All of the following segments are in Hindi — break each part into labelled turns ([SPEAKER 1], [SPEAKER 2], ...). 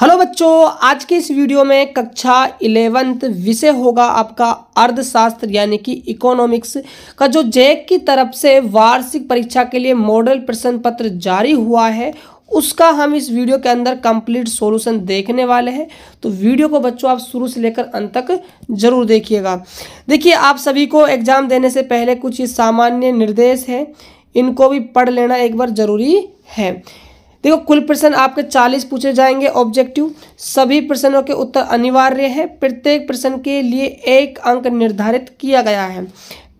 [SPEAKER 1] हेलो बच्चों आज की इस वीडियो में कक्षा इलेवेंथ विषय होगा आपका अर्थशास्त्र यानी कि इकोनॉमिक्स का जो जैक की तरफ से वार्षिक परीक्षा के लिए मॉडल प्रश्न पत्र जारी हुआ है उसका हम इस वीडियो के अंदर कंप्लीट सॉल्यूशन देखने वाले हैं तो वीडियो को बच्चों आप शुरू से लेकर अंत तक जरूर देखिएगा देखिए आप सभी को एग्जाम देने से पहले कुछ सामान्य निर्देश हैं इनको भी पढ़ लेना एक बार ज़रूरी है देखो कुल प्रश्न आपके चालीस पूछे जाएंगे ऑब्जेक्टिव सभी प्रश्नों के उत्तर अनिवार्य है प्रत्येक प्रश्न के लिए एक अंक निर्धारित किया गया है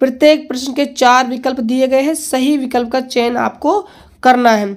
[SPEAKER 1] प्रत्येक प्रश्न के चार विकल्प दिए गए हैं सही विकल्प का चयन आपको करना है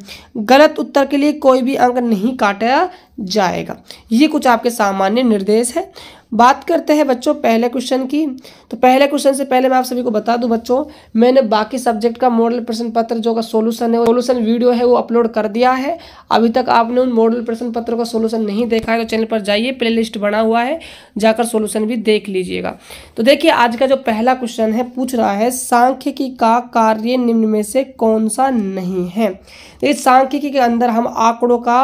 [SPEAKER 1] गलत उत्तर के लिए कोई भी अंक नहीं काटा जाएगा ये कुछ आपके सामान्य निर्देश है बात करते हैं बच्चों पहले क्वेश्चन की तो पहले क्वेश्चन से पहले मैं आप सभी को बता दूं बच्चों मैंने बाकी सब्जेक्ट का मॉडल प्रश्न पत्र जो का सोल्यूशन है सोल्यूशन वीडियो है वो अपलोड कर दिया है अभी तक आपने उन मॉडल प्रश्न पत्र का सोल्यूशन नहीं देखा है तो चैनल पर जाइए प्ले बना हुआ है जाकर सोल्यूशन भी देख लीजिएगा तो देखिए आज का जो पहला क्वेश्चन है पूछ रहा है सांख्यिकी का कार्य निम्न में से कौन सा नहीं है तो इस सांख्यिकी के अंदर हम आंकड़ों का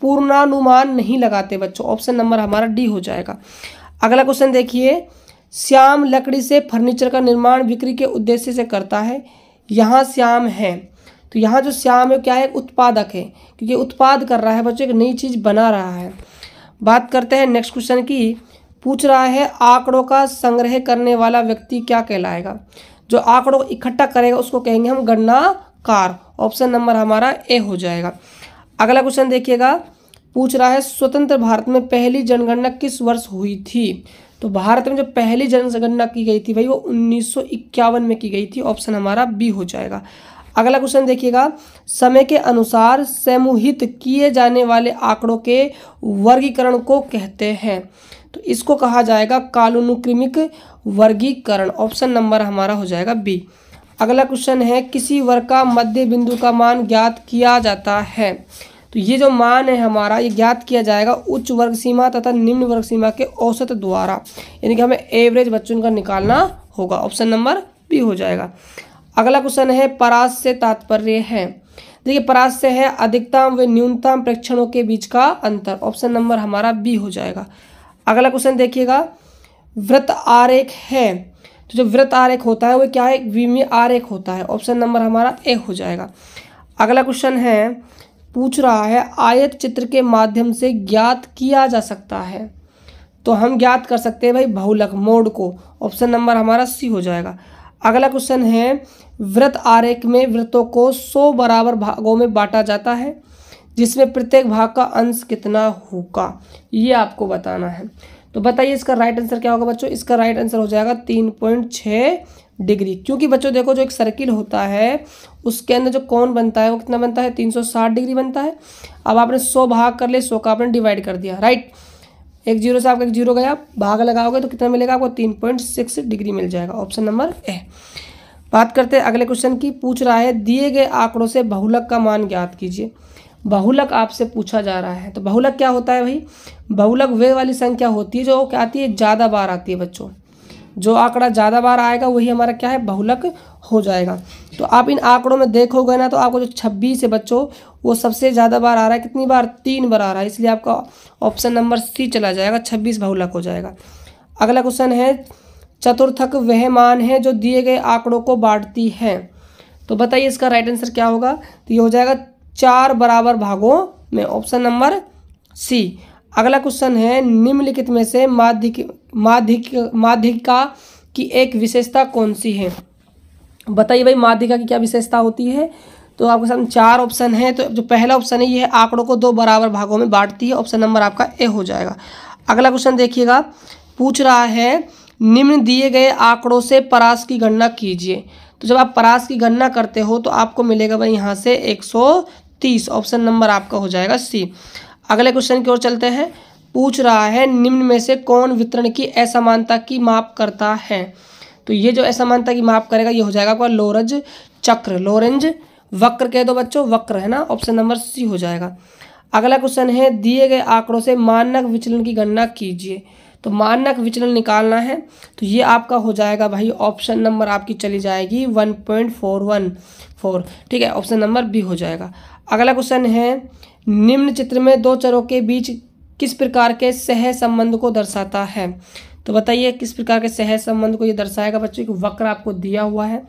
[SPEAKER 1] पूर्णानुमान नहीं लगाते बच्चों ऑप्शन नंबर हमारा डी हो जाएगा अगला क्वेश्चन देखिए श्याम लकड़ी से फर्नीचर का निर्माण बिक्री के उद्देश्य से करता है यहाँ श्याम है तो यहाँ जो श्याम है क्या है उत्पादक है क्योंकि उत्पाद कर रहा है बच्चों एक नई चीज़ बना रहा है बात करते हैं नेक्स्ट क्वेश्चन की पूछ रहा है आंकड़ों का संग्रह करने वाला व्यक्ति क्या कहलाएगा जो आंकड़ों को इकट्ठा करेगा उसको कहेंगे हम गणनाकार ऑप्शन नंबर हमारा ए हो जाएगा अगला क्वेश्चन देखिएगा पूछ रहा है स्वतंत्र भारत में पहली जनगणना किस वर्ष हुई थी तो भारत में जो पहली जनगणना की गई थी भाई वो उन्नीस में की गई थी ऑप्शन हमारा बी हो जाएगा अगला क्वेश्चन देखिएगा समय के अनुसार समूहित किए जाने वाले आंकड़ों के वर्गीकरण को कहते हैं तो इसको कहा जाएगा कालोनुक्रमिक वर्गीकरण ऑप्शन नंबर हमारा हो जाएगा बी अगला क्वेश्चन है किसी वर्ग का मध्य बिंदु का मान ज्ञात किया जाता है तो ये जो मान है हमारा ये ज्ञात किया जाएगा उच्च वर्ग सीमा तथा निम्न वर्ग सीमा के औसत द्वारा यानी कि हमें एवरेज बच्चों का निकालना होगा ऑप्शन नंबर बी हो जाएगा अगला क्वेश्चन है परास से तात्पर्य है देखिए परास से है अधिकतम व न्यूनतम प्रेक्षणों के बीच का अंतर ऑप्शन नंबर हमारा बी हो जाएगा अगला क्वेश्चन देखिएगा वृत्त आरेख है तो जो वृत्त आरेख होता है वो क्या है विमी आरेख होता है ऑप्शन नंबर हमारा ए हो जाएगा अगला क्वेश्चन है पूछ रहा है आयत चित्र के माध्यम से ज्ञात किया जा सकता है तो हम ज्ञात कर सकते हैं भाई बहुलक मोड को ऑप्शन नंबर हमारा सी हो जाएगा अगला क्वेश्चन है व्रत आरेख में व्रतों को सौ बराबर भागों में बांटा जाता है जिसमें प्रत्येक भाग का अंश कितना होगा ये आपको बताना है तो बताइए इसका राइट आंसर क्या होगा बच्चों इसका राइट आंसर हो जाएगा तीन पॉइंट छः डिग्री क्योंकि बच्चों देखो जो एक सर्किल होता है उसके अंदर जो कौन बनता है वो कितना बनता है 360 डिग्री बनता है अब आपने 100 भाग कर ले 100 का आपने डिवाइड कर दिया राइट एक जीरो से आपका एक जीरो गया भाग लगाओगे तो कितना मिलेगा आपको तीन पॉइंट सिक्स डिग्री मिल जाएगा ऑप्शन नंबर ए बात करते हैं अगले क्वेश्चन की पूछ रहा है दिए गए आंकड़ों से बहुलक का मान ज्ञात कीजिए बहुलक आपसे पूछा जा रहा है तो बहुलक क्या होता है भाई बहुलक वे वाली संख्या होती है जो क्या आती है ज़्यादा बार आती है बच्चों जो आंकड़ा ज़्यादा बार आएगा वही हमारा क्या है बहुलक हो जाएगा तो आप इन आंकड़ों में देखोगे ना तो आपको जो छब्बीस है बच्चों वो सबसे ज़्यादा बार आ रहा है कितनी बार तीन बार आ रहा है इसलिए आपका ऑप्शन नंबर सी चला जाएगा छब्बीस बहुलक हो जाएगा अगला क्वेश्चन है चतुर्थक वह मान है जो दिए गए आंकड़ों को बांटती है तो बताइए इसका राइट आंसर क्या होगा तो ये हो जाएगा चार बराबर भागों में ऑप्शन नंबर सी अगला क्वेश्चन है निम्नलिखित में से माध्यिक माध्यिक माध्यिका की एक विशेषता कौन सी है बताइए भाई माध्यिका की क्या विशेषता होती है तो आपके सामने चार ऑप्शन है तो जो पहला ऑप्शन है ये है आंकड़ों को दो बराबर भागों में बांटती है ऑप्शन नंबर आपका ए हो जाएगा अगला क्वेश्चन देखिएगा पूछ रहा है निम्न दिए गए आंकड़ों से परास की गणना कीजिए तो जब आप परास की गणना करते हो तो आपको मिलेगा भाई यहाँ से 130 ऑप्शन नंबर आपका हो जाएगा सी अगले क्वेश्चन की ओर चलते हैं पूछ रहा है निम्न में से कौन वितरण की असमानता की माप करता है तो ये जो असमानता की माप करेगा ये हो जाएगा आपका लोरज चक्र लोरेंज वक्र कह दो बच्चों वक्र है ना ऑप्शन नंबर सी हो जाएगा अगला क्वेश्चन है दिए गए आंकड़ों से मानक विचलन की गणना कीजिए तो मानक विचलन निकालना है तो ये आपका हो जाएगा भाई ऑप्शन नंबर आपकी चली जाएगी one point four one four ठीक है ऑप्शन नंबर बी हो जाएगा अगला क्वेश्चन है निम्न चित्र में दो चरों के बीच किस प्रकार के सह संबंध को दर्शाता है तो बताइए किस प्रकार के सह संबंध को ये दर्शाएगा बच्चों एक वक्र आपको दिया हुआ है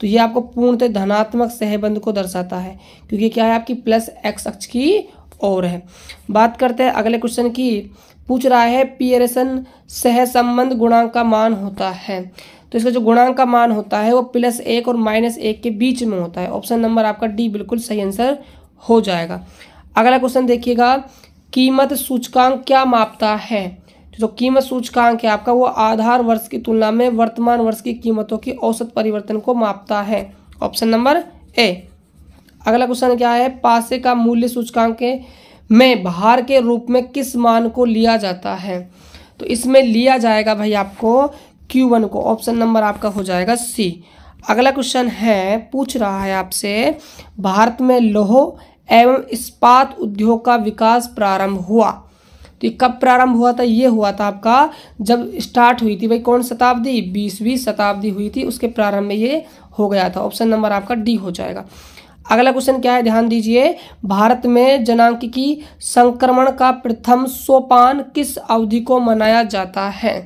[SPEAKER 1] तो ये आपको पूर्णतः धनात्मक सहबंध को दर्शाता है क्योंकि क्या है आपकी प्लस एक्स अक्ष की ओर है बात करते हैं अगले क्वेश्चन की पूछ रहा है पियरेसन सह संबंध गुणांक का मान होता है तो इसका जो गुणांक का मान होता है वो प्लस एक और माइनस एक के बीच में होता है ऑप्शन नंबर आपका डी बिल्कुल सही आंसर हो जाएगा अगला क्वेश्चन देखिएगा कीमत सूचकांक क्या मापता है तो जो कीमत सूचकांक है आपका वो आधार वर्ष की तुलना में वर्तमान वर्ष की कीमतों की औसत परिवर्तन को मापता है ऑप्शन नंबर ए अगला क्वेश्चन क्या है पासे का मूल्य सूचकांक में भार के रूप में किस मान को लिया जाता है तो इसमें लिया जाएगा भाई आपको क्यू वन को ऑप्शन नंबर आपका हो जाएगा सी अगला क्वेश्चन है पूछ रहा है आपसे भारत में लोहो एवं इस्पात उद्योग का विकास प्रारंभ हुआ तो ये कब प्रारंभ हुआ था ये हुआ था आपका जब स्टार्ट हुई थी भाई कौन शताब्दी बीसवीं शताब्दी हुई थी उसके प्रारंभ में ये हो गया था ऑप्शन नंबर आपका डी हो जाएगा अगला क्वेश्चन क्या है ध्यान दीजिए भारत में की संक्रमण का प्रथम सोपान किस अवधि को मनाया जाता है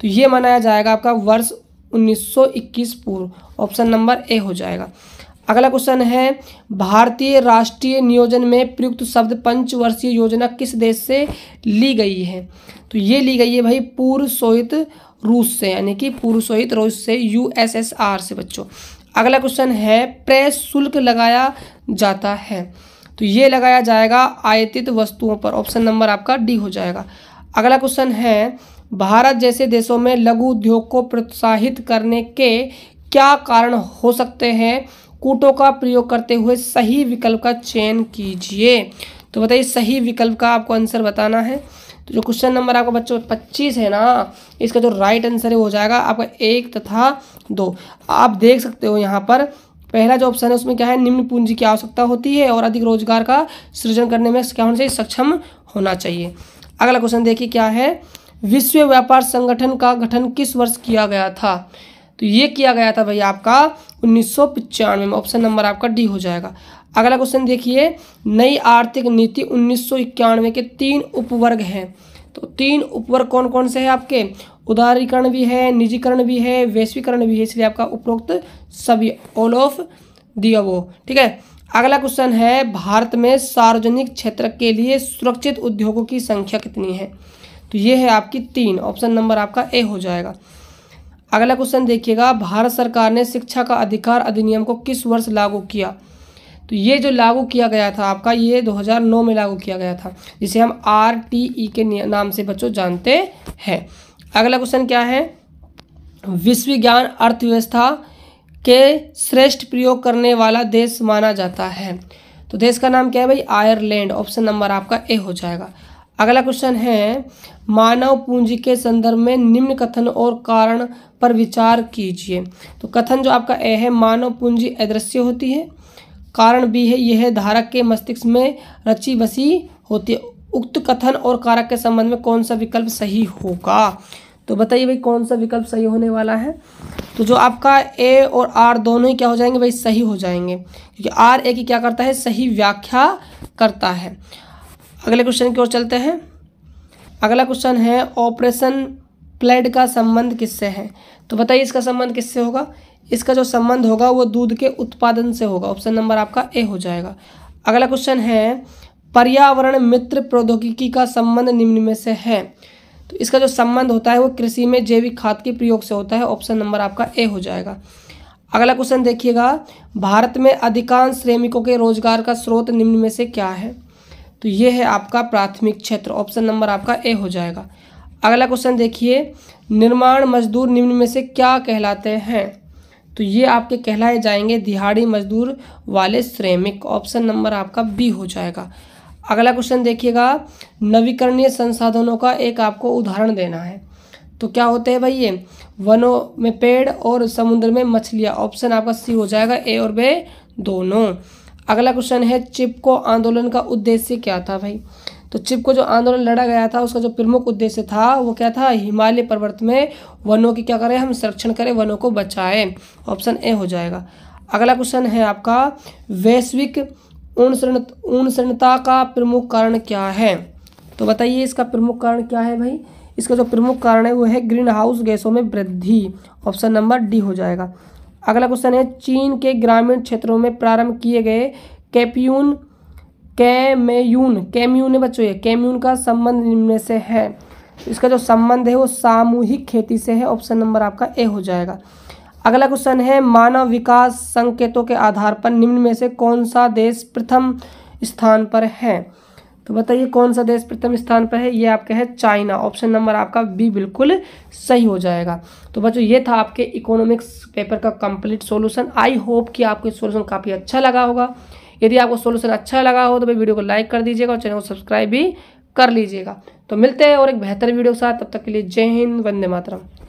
[SPEAKER 1] तो ये मनाया जाएगा आपका वर्ष 1921 पूर्व ऑप्शन नंबर ए हो जाएगा अगला क्वेश्चन है भारतीय राष्ट्रीय नियोजन में प्रयुक्त शब्द पंचवर्षीय योजना किस देश से ली गई है तो ये ली गई है भाई पूर्व सोहित रूस से यानी कि पूर्व सोहित रूस से यूएसएसआर से बच्चों अगला क्वेश्चन है प्रेस शुल्क लगाया जाता है तो ये लगाया जाएगा आयतित वस्तुओं पर ऑप्शन नंबर आपका डी हो जाएगा अगला क्वेश्चन है भारत जैसे देशों में लघु उद्योग को प्रोत्साहित करने के क्या कारण हो सकते हैं कूटों का प्रयोग करते हुए सही विकल्प का चयन कीजिए तो बताइए सही विकल्प का आपको आंसर बताना है तो जो क्वेश्चन नंबर आपका बच्चों पच्चीस है ना इसका जो राइट आंसर है हो जाएगा आपका एक तथा दो आप देख सकते हो यहाँ पर पहला जो ऑप्शन है उसमें क्या है निम्न पूंजी की आवश्यकता होती है और अधिक रोजगार का सृजन करने में क्या होना चाहिए सक्षम होना चाहिए अगला क्वेश्चन देखिए क्या है विश्व व्यापार संगठन का गठन किस वर्ष किया गया था तो ये किया गया था भाई आपका उन्नीस में ऑप्शन नंबर आपका डी हो जाएगा अगला क्वेश्चन देखिए नई आर्थिक नीति उन्नीस के तीन उपवर्ग हैं तो तीन उपवर्ग कौन कौन से हैं आपके उदारीकरण भी है निजीकरण भी है वैश्वीकरण भी है इसलिए आपका उपरोक्त सभी ऑल ऑफ दिया वो ठीक है अगला क्वेश्चन है भारत में सार्वजनिक क्षेत्र के लिए सुरक्षित उद्योगों की संख्या कितनी है तो ये है आपकी तीन ऑप्शन नंबर आपका ए हो जाएगा अगला क्वेश्चन देखिएगा भारत सरकार ने शिक्षा का अधिकार अधिनियम को किस वर्ष लागू किया तो ये जो लागू किया गया था आपका ये 2009 में लागू किया गया था जिसे हम आर के नाम से बच्चों जानते हैं अगला क्वेश्चन क्या है विश्व ज्ञान अर्थव्यवस्था के श्रेष्ठ प्रयोग करने वाला देश माना जाता है तो देश का नाम क्या है भाई आयरलैंड ऑप्शन नंबर आपका ए हो जाएगा अगला क्वेश्चन है मानव पूंजी के संदर्भ में निम्न कथन और कारण पर विचार कीजिए तो कथन जो आपका ए है मानव पूंजी अदृश्य होती है कारण बी है यह धारक के मस्तिष्क में रची बसी होती है उक्त कथन और कारक के संबंध में कौन सा विकल्प सही होगा तो बताइए भाई कौन सा विकल्प सही होने वाला है तो जो आपका ए और आर दोनों ही क्या हो जाएंगे भाई सही हो जाएंगे क्योंकि आर ए की क्या करता है सही व्याख्या करता है अगले क्वेश्चन की ओर चलते हैं अगला क्वेश्चन है ऑपरेशन प्लेड का संबंध किससे है तो बताइए इसका संबंध किससे होगा इसका जो संबंध होगा वो दूध के उत्पादन से होगा ऑप्शन नंबर आपका ए हो जाएगा अगला क्वेश्चन है पर्यावरण मित्र प्रौद्योगिकी का संबंध निम्न में से है तो इसका जो संबंध होता है वो कृषि में जैविक खाद के प्रयोग से होता है ऑप्शन नंबर आपका ए हो जाएगा अगला क्वेश्चन देखिएगा भारत में अधिकांश श्रमिकों के रोजगार का स्रोत निम्न में से क्या है तो ये है आपका प्राथमिक क्षेत्र ऑप्शन नंबर आपका ए हो जाएगा अगला क्वेश्चन देखिए निर्माण मजदूर निम्न में से क्या कहलाते हैं तो ये आपके कहलाए जाएंगे दिहाड़ी मजदूर वाले श्रमिक ऑप्शन नंबर आपका बी हो जाएगा अगला क्वेश्चन देखिएगा नवीकरणीय संसाधनों का एक आपको उदाहरण देना है तो क्या होते हैं भाई ये वनों में पेड़ और समुद्र में मछलियाँ ऑप्शन आपका सी हो जाएगा ए और बे दोनों अगला क्वेश्चन है चिपको आंदोलन का उद्देश्य क्या था भाई तो चिपको जो आंदोलन लड़ा गया था उसका जो प्रमुख उद्देश्य था वो क्या था हिमालय पर्वत में वनों की क्या करें हम संरक्षण करें वनों को बचाएं ऑप्शन ए हो जाएगा अगला क्वेश्चन है आपका वैश्विक उणसरणता का प्रमुख कारण क्या है तो बताइए इसका प्रमुख कारण क्या है भाई इसका जो प्रमुख कारण है वो है ग्रीन हाउस गैसों में वृद्धि ऑप्शन नंबर डी हो जाएगा अगला क्वेश्चन है चीन के ग्रामीण क्षेत्रों में प्रारंभ किए गए कैप्यून कैमेयून कैम्यून है बच्चों ये कैम्यून का संबंध निम्न से है इसका जो संबंध है वो सामूहिक खेती से है ऑप्शन नंबर आपका ए हो जाएगा अगला क्वेश्चन है मानव विकास संकेतों के आधार पर निम्न में से कौन सा देश प्रथम स्थान पर है तो बताइए कौन सा देश प्रथम स्थान पर है ये आपका है चाइना ऑप्शन नंबर आपका बी बिल्कुल सही हो जाएगा तो बच्चों ये था आपके इकोनॉमिक्स पेपर का कंप्लीट सॉल्यूशन आई होप कि आपको ये काफ़ी अच्छा लगा होगा यदि आपको सोल्यूशन अच्छा लगा हो तो भाई वीडियो को लाइक कर दीजिएगा और चैनल को सब्सक्राइब भी कर लीजिएगा तो मिलते हैं और एक बेहतर वीडियो के साथ तब तक के लिए जय हिंद वंदे मातरम